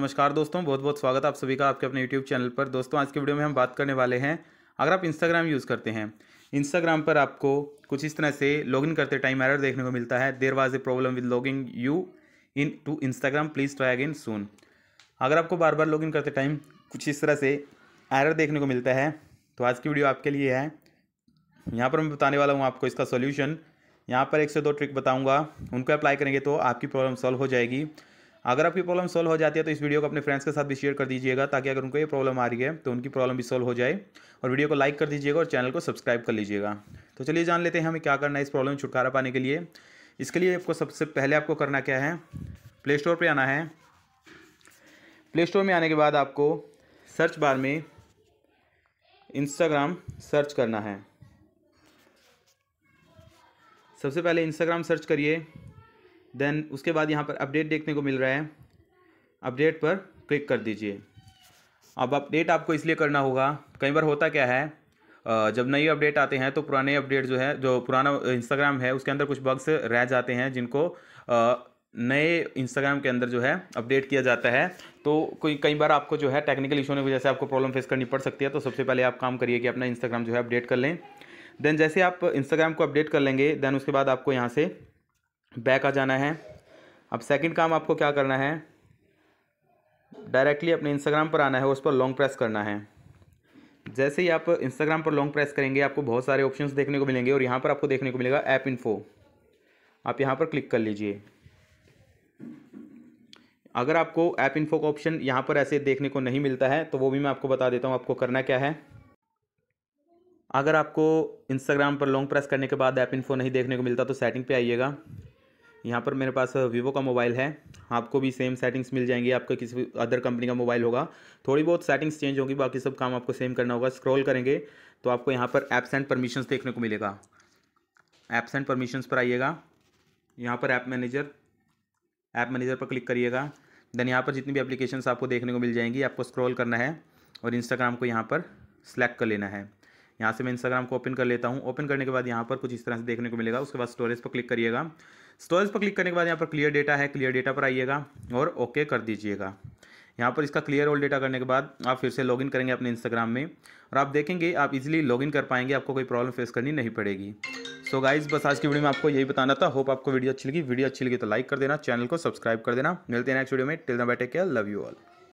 नमस्कार दोस्तों बहुत बहुत स्वागत है आप सभी का आपके अपने यूट्यूब चैनल पर दोस्तों आज के वीडियो में हम बात करने वाले हैं अगर आप इंस्टाग्राम यूज़ करते हैं इंस्टाग्राम पर आपको कुछ इस तरह से लॉगिन करते टाइम एरर देखने को मिलता है there was a problem with logging you in to Instagram please try again soon अगर आपको बार बार लॉगिन करते टाइम कुछ इस तरह से एरर देखने को मिलता है तो आज की वीडियो आपके लिए है यहाँ पर मैं बताने वाला हूँ आपको इसका सोल्यूशन यहाँ पर एक से दो ट्रिक बताऊँगा उनको अप्लाई करेंगे तो आपकी प्रॉब्लम सॉल्व हो जाएगी अगर आपकी प्रॉब्लम सॉल्व हो जाती है तो इस वीडियो को अपने फ्रेंड्स के साथ भी शेयर कर दीजिएगा ताकि अगर उनको ये प्रॉब्लम आ रही है तो उनकी प्रॉब्लम भी सॉल्व हो जाए और वीडियो को लाइक कर दीजिएगा और चैनल को सब्सक्राइब कर लीजिएगा तो चलिए जान लेते हैं हमें क्या करना है इस प्रॉब्लम में छुटकारा पाने के लिए इसके लिए आपको सबसे पहले आपको करना क्या है प्ले स्टोर पर आना है प्ले स्टोर में आने के बाद आपको सर्च बार में इंस्टाग्राम सर्च करना है सबसे पहले इंस्टाग्राम सर्च करिए देन उसके बाद यहाँ पर अपडेट देखने को मिल रहा है अपडेट पर क्लिक कर दीजिए अब अपडेट आपको इसलिए करना होगा कई बार होता क्या है जब नई अपडेट आते हैं तो पुराने अपडेट जो है जो पुराना इंस्टाग्राम है उसके अंदर कुछ बग्स रह जाते हैं जिनको नए इंस्टाग्राम के अंदर जो है अपडेट किया जाता है तो कोई कई बार आपको जो है टेक्निकल इशू की वजह से आपको प्रॉब्लम फेस करनी पड़ सकती है तो सबसे पहले आप काम करिए कि अपना इंस्टाग्राम जो है अपडेट कर लें देन जैसे आप इंस्टाग्राम को अपडेट कर लेंगे देन उसके बाद आपको यहाँ से बैक आ जाना है अब सेकंड काम आपको क्या करना है डायरेक्टली अपने इंस्टाग्राम पर आना है उस पर लॉन्ग प्रेस करना है जैसे ही आप इंस्टाग्राम पर लॉन्ग प्रेस करेंगे आपको बहुत सारे ऑप्शंस देखने को मिलेंगे और यहाँ पर आपको देखने को मिलेगा ऐप इन्फो आप यहाँ पर क्लिक कर लीजिए अगर आपको ऐप इन्फो का ऑप्शन यहाँ पर ऐसे देखने को नहीं मिलता है तो वो भी मैं आपको बता देता हूँ आपको करना क्या है अगर आपको इंस्टाग्राम पर लॉन्ग प्रेस करने के बाद ऐप इन्फो नहीं देखने को मिलता तो सेटिंग पे आइएगा यहाँ पर मेरे पास वीवो का मोबाइल है आपको भी सेम सेटिंग्स मिल जाएंगी आपका किसी अदर कंपनी का मोबाइल होगा थोड़ी बहुत सेटिंग्स चेंज होगी बाकी सब काम आपको सेम करना होगा स्क्रॉल करेंगे तो आपको यहाँ पर एप्स एंड परमिशंस देखने को मिलेगा एप्स एंड परमिशंस पर आइएगा यहाँ पर ऐप मैनेजर ऐप मैनेजर पर क्लिक करिएगा देन यहाँ पर जितनी भी अप्लीकेशन आपको देखने को मिल जाएंगी आपको स्क्रॉल करना है और इंस्टाग्राम को यहाँ पर सेलेक्ट कर लेना है यहाँ से मैं इंस्टाग्राम को ओपन कर लेता हूँ ओपन करने के बाद यहाँ पर कुछ इस तरह से देखने को मिलेगा उसके बाद स्टोरेज पर क्लिक करिएगा स्टोरेज पर क्लिक करने के बाद यहाँ पर क्लियर डेटा है क्लियर डेटा पर आइएगा और ओके कर दीजिएगा यहाँ पर इसका क्लियर ऑल डेटा करने के बाद आप फिर से लॉगिन करेंगे अपने इंस्टाग्राम में और आप देखेंगे आप इजीली लॉगिन कर पाएंगे आपको कोई प्रॉब्लम फेस करनी नहीं पड़ेगी सो so गाइज बस आज की वीडियो में आपको यही बताना था होप आपको वीडियो अच्छी लगी वीडियो अच्छी लगी तो लाइक कर देना चैनल को सब्सक्राइब कर देना मिलते हैं नेक्स्ट वीडियो में till the bye take care love you all